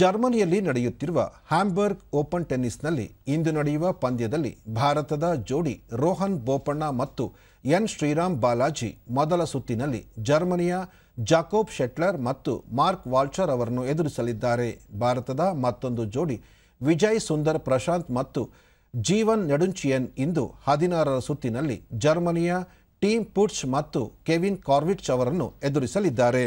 ಜರ್ಮನಿಯಲ್ಲಿ ನಡೆಯುತ್ತಿರುವ Hamburg open ಟೆನ್ನಿಸ್ನಲ್ಲಿ ಇಂದು ನಡೆಯುವ ಪಂದ್ಯದಲ್ಲಿ ಭಾರತದ ಜೋಡಿ ರೋಹನ್ ಬೋಪಣ್ಣ ಮತ್ತು ಎನ್ ಶ್ರೀರಾಮ್ ಬಾಲಾಜಿ ಮೊದಲ ಸುತ್ತಿನಲ್ಲಿ ಜರ್ಮನಿಯ ಜಾಕೋಬ್ ಶೆಟ್ಲರ್ ಮತ್ತು ಮಾರ್ಕ್ ವಾಲ್ಚರ್ ಅವರನ್ನು ಎದುರಿಸಲಿದ್ದಾರೆ ಭಾರತದ ಮತ್ತೊಂದು ಜೋಡಿ ವಿಜಯ್ ಸುಂದರ್ ಪ್ರಶಾಂತ್ ಮತ್ತು ಜೀವನ್ ನೆಡುಂಚಿಯನ್ ಇಂದು ಹದಿನಾರರ ಸುತ್ತಿನಲ್ಲಿ ಜರ್ಮನಿಯ ಟೀಮ್ ಪುಟ್ಸ್ ಮತ್ತು ಕೆವಿನ್ ಕಾರ್ವಿಟ್ಸ್ ಅವರನ್ನು ಎದುರಿಸಲಿದ್ದಾರೆ